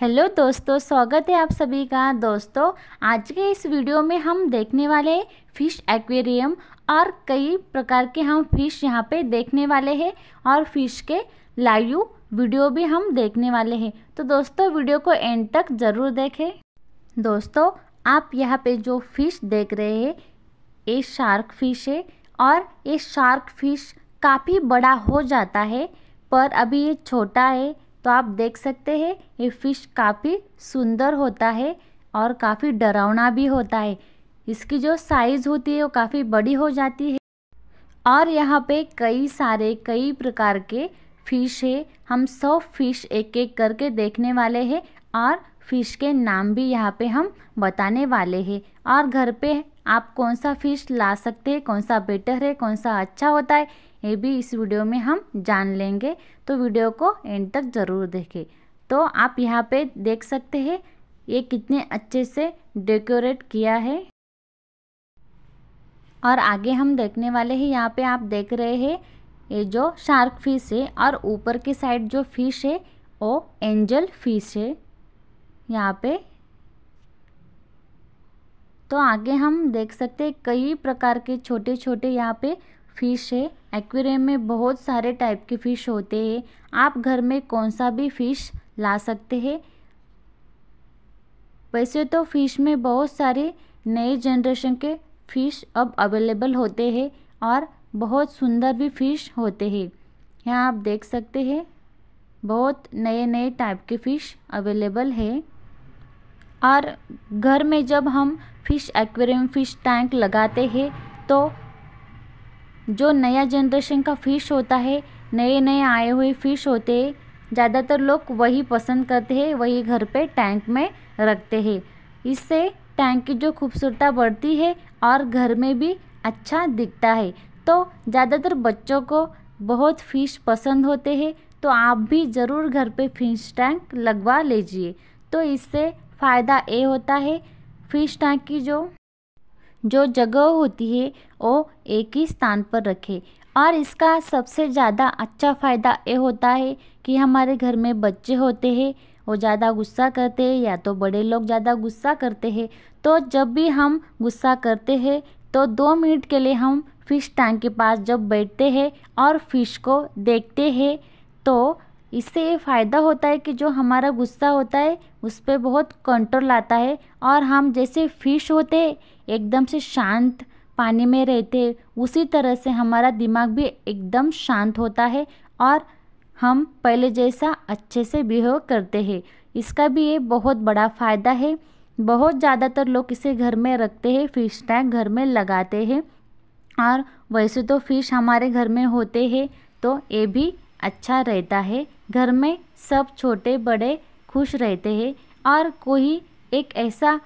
hello दोस्तों स्वागत है आप सभी का दोस्तों आज के इस वीडियो में हम देखने वाले हैं फिश एक्वेरियम और कई प्रकार के हम फिश यहाँ पे देखने वाले हैं और फिश के लाइव वीडियो भी हम देखने वाले हैं तो दोस्तों वीडियो को एंड तक ज़रूर देखें दोस्तों आप यहाँ पे जो फिश देख रहे हैं ये शार्क फिश है और ये शार्क फिश काफ़ी बड़ा हो जाता है पर अभी ये छोटा है तो आप देख सकते हैं ये फिश काफ़ी सुंदर होता है और काफ़ी डरावना भी होता है इसकी जो साइज़ होती है वो काफ़ी बड़ी हो जाती है और यहाँ पे कई सारे कई प्रकार के फिश है हम सौ फिश एक एक करके देखने वाले हैं और फ़िश के नाम भी यहाँ पे हम बताने वाले हैं और घर पे आप कौन सा फ़िश ला सकते हैं कौन सा बेटर है कौन सा अच्छा होता है ये भी इस वीडियो में हम जान लेंगे तो वीडियो को एंड तक ज़रूर देखें तो आप यहाँ पे देख सकते हैं ये कितने अच्छे से डेकोरेट किया है और आगे हम देखने वाले हैं यहाँ पे आप देख रहे हैं ये जो शार्क फिश है और ऊपर की साइड जो फिश है वो एंजल फिश है यहाँ पे तो आगे हम देख सकते हैं कई प्रकार के छोटे छोटे यहाँ पे फिश है एक्वेरियम में बहुत सारे टाइप के फ़िश होते हैं आप घर में कौन सा भी फ़िश ला सकते हैं वैसे तो फ़िश में बहुत सारे नए जनरेशन के फ़िश अब अवेलेबल होते हैं और बहुत सुंदर भी फिश होते हैं यहाँ आप देख सकते हैं बहुत नए नए टाइप के फ़िश अवेलेबल है और घर में जब हम फिश एक्वेरियम फिश टैंक लगाते हैं तो जो नया जनरेशन का फ़िश होता है नए नए आए हुए फ़िश होते ज़्यादातर लोग वही पसंद करते हैं वही घर पे टैंक में रखते हैं इससे टैंक की जो खूबसूरता बढ़ती है और घर में भी अच्छा दिखता है तो ज़्यादातर बच्चों को बहुत फिश पसंद होते हैं तो आप भी ज़रूर घर पे फिश टैंक लगवा लीजिए तो इससे फ़ायदा ये होता है फिश टैंक की जो जो जगह होती है वो एक ही स्थान पर रखें और इसका सबसे ज़्यादा अच्छा फ़ायदा ये होता है कि हमारे घर में बच्चे होते हैं वो ज़्यादा गुस्सा करते हैं या तो बड़े लोग ज़्यादा गुस्सा करते हैं तो जब भी हम गुस्सा करते हैं तो दो मिनट के लिए हम फिश टैंक के पास जब बैठते हैं और फिश को देखते हैं तो इससे ये फ़ायदा होता है कि जो हमारा गुस्सा होता है उस पर बहुत कंट्रोल आता है और हम जैसे फिश होते एकदम से शांत पानी में रहते उसी तरह से हमारा दिमाग भी एकदम शांत होता है और हम पहले जैसा अच्छे से बिहेव करते हैं इसका भी ये बहुत बड़ा फ़ायदा है बहुत ज़्यादातर लोग इसे घर में रखते हैं फ़िश टैंक घर में लगाते हैं और वैसे तो फ़िश हमारे घर में होते हैं तो ये भी अच्छा रहता है घर में सब छोटे बड़े खुश रहते हैं और कोई एक ऐसा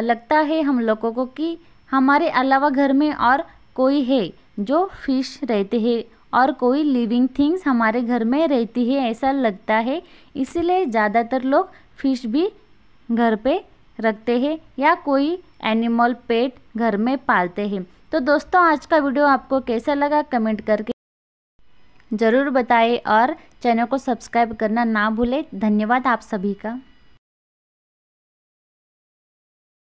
लगता है हम लोगों को कि हमारे अलावा घर में और कोई है जो फिश रहते हैं और कोई लिविंग थिंग्स हमारे घर में रहती है ऐसा लगता है इसलिए ज़्यादातर लोग फिश भी घर पे रखते हैं या कोई एनिमल पेट घर में पालते हैं तो दोस्तों आज का वीडियो आपको कैसा लगा कमेंट करके ज़रूर बताएं और चैनल को सब्सक्राइब करना ना भूलें धन्यवाद आप सभी का